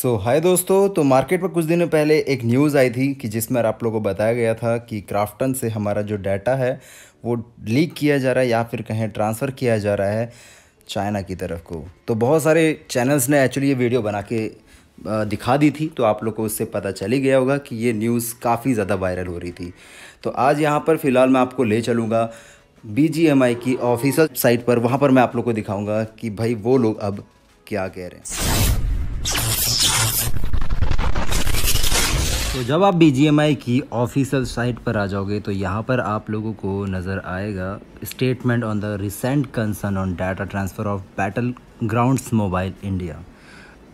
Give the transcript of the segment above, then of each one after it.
सो so, हाय दोस्तों तो market में कुछ दिनों पहले एक न्यूज़ आई थी कि जिसमें आप लोगों को बताया गया था कि क्राफ्टन से हमारा जो डाटा है वो लीक किया जा रहा है या फिर कहें ट्रांसफ़र किया जा रहा है चाइना की तरफ को तो बहुत सारे चैनल्स ने एक्चुअली ये वीडियो बना के दिखा दी थी तो आप लोग को उससे पता चल ही गया होगा कि ये न्यूज़ काफ़ी ज़्यादा वायरल हो रही थी तो आज यहाँ पर फ़िलहाल मैं आपको ले चलूँगा बी की ऑफिसर साइट पर वहाँ पर मैं आप लोग को दिखाऊँगा कि भाई वो लोग अब क्या कह रहे हैं तो जब आप बी की ऑफिशियल साइट पर आ जाओगे तो यहाँ पर आप लोगों को नज़र आएगा statement on the recent concern on data transfer of Battlegrounds Mobile India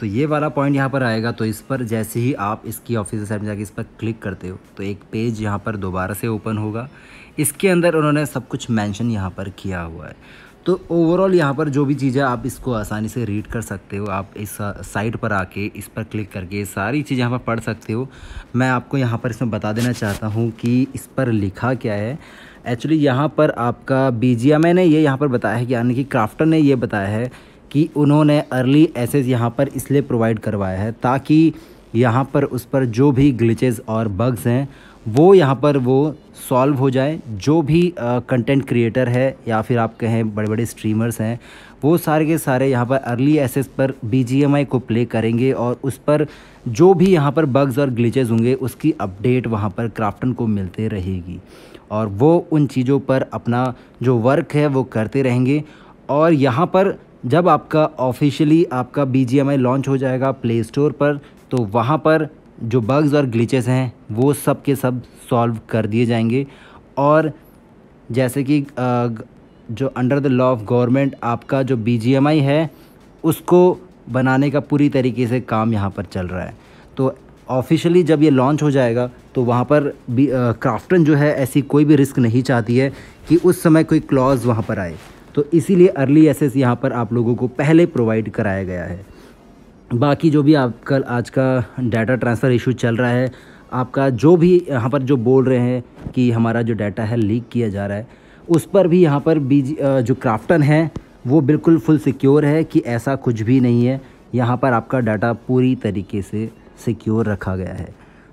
तो ये वाला पॉइंट यहाँ पर आएगा तो इस पर जैसे ही आप इसकी ऑफिशियल साइड में जाके इस पर क्लिक करते हो तो एक पेज यहाँ पर दोबारा से ओपन होगा इसके अंदर उन्होंने सब कुछ मैंशन यहाँ पर किया हुआ है तो ओवरऑल यहाँ पर जो भी चीज़ें आप इसको आसानी से रीड कर सकते हो आप इस साइट पर आके इस पर क्लिक करके सारी चीज़ें यहाँ पर पढ़ सकते हो मैं आपको यहाँ पर इसमें बता देना चाहता हूँ कि इस पर लिखा क्या है एक्चुअली यहाँ पर आपका बीजिया ने ये यहाँ पर बताया है कि यानी कि क्राफ्टर ने ये बताया है कि उन्होंने अर्ली एसेस यहाँ पर इसलिए प्रोवाइड करवाया है ताकि यहाँ पर उस पर जो भी ग्लिचेज़ और बग्स हैं वो यहाँ पर वो सॉल्व हो जाए जो भी कंटेंट क्रिएटर है या फिर आप कहें बड़े बड़े स्ट्रीमर्स हैं वो सारे के सारे यहाँ पर अर्ली एसेस पर बी को प्ले करेंगे और उस पर जो भी यहाँ पर बग्स और ग्लिचेज होंगे उसकी अपडेट वहाँ पर क्राफ्टन को मिलते रहेगी और वो उन चीज़ों पर अपना जो वर्क है वो करते रहेंगे और यहाँ पर जब आपका ऑफिशियली आपका बी लॉन्च हो जाएगा प्ले स्टोर पर तो वहाँ पर जो बग्स और ग्लिचेस हैं वो सब के सब सॉल्व कर दिए जाएंगे और जैसे कि जो under the law of government आपका जो बी है उसको बनाने का पूरी तरीके से काम यहाँ पर चल रहा है तो ऑफिशियली जब ये लॉन्च हो जाएगा तो वहाँ पर भी क्राफ्टन जो है ऐसी कोई भी रिस्क नहीं चाहती है कि उस समय कोई क्लॉज वहाँ पर आए तो इसीलिए अर्ली एसेस यहाँ पर आप लोगों को पहले प्रोवाइड कराया गया है बाकी जो भी आपका आज का डाटा ट्रांसफ़र इशू चल रहा है आपका जो भी यहाँ पर जो बोल रहे हैं कि हमारा जो डाटा है लीक किया जा रहा है उस पर भी यहाँ पर बीज जो क्राफ्टन है वो बिल्कुल फुल सिक्योर है कि ऐसा कुछ भी नहीं है यहाँ पर आपका डाटा पूरी तरीके से सिक्योर रखा गया है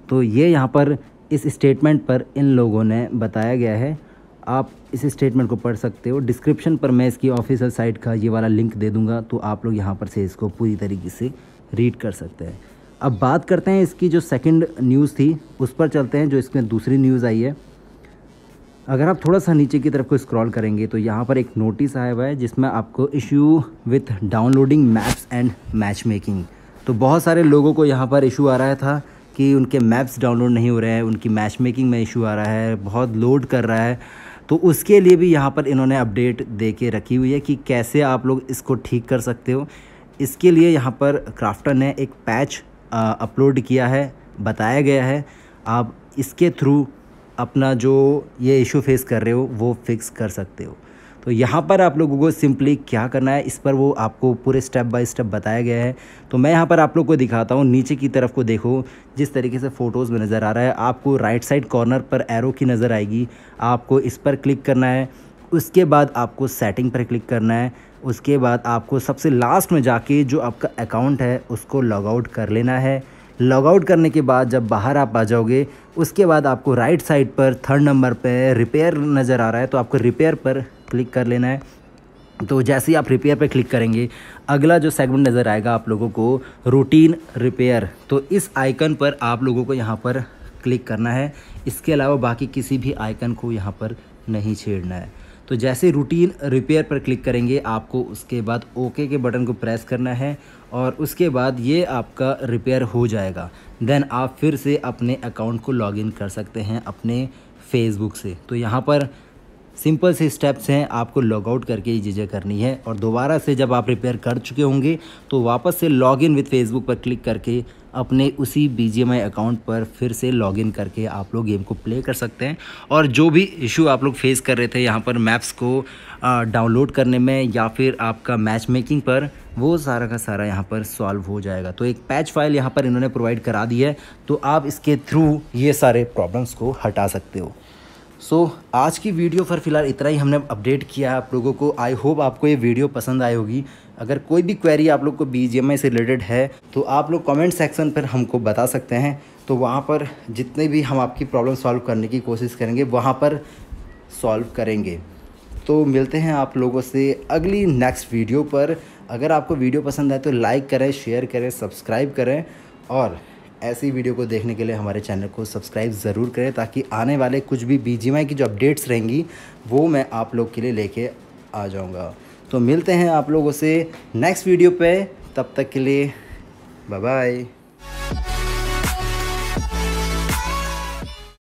तो ये यहाँ पर इस स्टेटमेंट पर इन लोगों ने बताया गया है आप इस स्टेटमेंट को पढ़ सकते हो डिस्क्रिप्शन पर मैं इसकी ऑफिशियल साइट का ये वाला लिंक दे दूंगा तो आप लोग यहाँ पर से इसको पूरी तरीके से रीड कर सकते हैं अब बात करते हैं इसकी जो सेकंड न्यूज़ थी उस पर चलते हैं जो इसमें दूसरी न्यूज़ आई है अगर आप थोड़ा सा नीचे की तरफ को स्क्रॉल करेंगे तो यहाँ पर एक नोटिस आया हुआ है जिसमें आपको issue with downloading maps and match making तो बहुत सारे लोगों को यहाँ पर इशू आ रहा था कि उनके मैप्स डाउनलोड नहीं हो रहे हैं उनकी मैच मेकिंग में इशू आ रहा है बहुत लोड कर रहा है तो उसके लिए भी यहाँ पर इन्होंने अपडेट दे के रखी हुई है कि कैसे आप लोग इसको ठीक कर सकते हो इसके लिए यहाँ पर क्राफ्टर ने एक पैच अपलोड किया है बताया गया है आप इसके थ्रू अपना जो ये इशू फेस कर रहे हो वो फिक्स कर सकते हो तो यहाँ पर आप लोगों को सिंपली क्या करना है इस पर वो आपको पूरे स्टेप बाय स्टेप बताया गया है तो मैं यहाँ पर आप लोग को दिखाता हूँ नीचे की तरफ को देखो जिस तरीके से फ़ोटोज़ में नज़र आ रहा है आपको राइट साइड कॉर्नर पर एरो की नज़र आएगी आपको इस पर क्लिक करना है उसके बाद आपको सेटिंग पर क्लिक करना है उसके बाद आपको सबसे लास्ट में जाके जो आपका अकाउंट है उसको लॉगआउट कर लेना है लॉगआउट करने के बाद जब बाहर आप आ जाओगे उसके बाद आपको राइट साइड पर थर्ड नंबर पर रिपेयर नज़र आ रहा है तो आपको रिपेयर पर क्लिक कर लेना है तो जैसे ही आप रिपेयर पे क्लिक करेंगे अगला जो सेगमेंट नज़र आएगा आप लोगों को रूटीन रिपेयर तो इस आइकन पर आप लोगों को यहाँ पर क्लिक करना है इसके अलावा बाकी किसी भी आइकन को यहाँ पर नहीं छेड़ना है तो जैसे रूटीन रिपेयर पर क्लिक करेंगे आपको उसके बाद ओके के बटन को प्रेस करना है और उसके बाद ये आपका रिपेयर हो जाएगा देन आप फिर से अपने अकाउंट को लॉगिन कर सकते हैं अपने फेसबुक से तो यहाँ पर सिंपल से स्टेप्स हैं आपको लॉगआउट करके ये चीज़ें करनी है और दोबारा से जब आप रिपेयर कर चुके होंगे तो वापस से लॉग इन विथ फेसबुक पर क्लिक करके अपने उसी बी अकाउंट पर फिर से लॉगिन करके आप लोग गेम को प्ले कर सकते हैं और जो भी इशू आप लोग फेस कर रहे थे यहाँ पर मैप्स को डाउनलोड करने में या फिर आपका मैच मेकिंग पर वो सारा का सारा यहाँ पर सॉल्व हो जाएगा तो एक पैच फाइल यहाँ पर इन्होंने प्रोवाइड करा दी है तो आप इसके थ्रू ये सारे प्रॉब्लम्स को हटा सकते हो सो so, आज की वीडियो पर फिलहाल इतना ही हमने अपडेट किया है आप लोगों को आई होप आपको ये वीडियो पसंद आई होगी अगर कोई भी क्वेरी आप लोग को बी से रिलेटेड है तो आप लोग कमेंट सेक्शन पर हमको बता सकते हैं तो वहाँ पर जितने भी हम आपकी प्रॉब्लम सॉल्व करने की कोशिश करेंगे वहाँ पर सॉल्व करेंगे तो मिलते हैं आप लोगों से अगली नेक्स्ट वीडियो पर अगर आपको वीडियो पसंद आए तो लाइक करें शेयर करें सब्सक्राइब करें और ऐसी वीडियो को देखने के लिए हमारे चैनल को सब्सक्राइब ज़रूर करें ताकि आने वाले कुछ भी बी की जो अपडेट्स रहेंगी वो मैं आप लोग के लिए लेके आ जाऊँगा तो मिलते हैं आप लोगों से नेक्स्ट वीडियो पे तब तक के लिए बाय बाय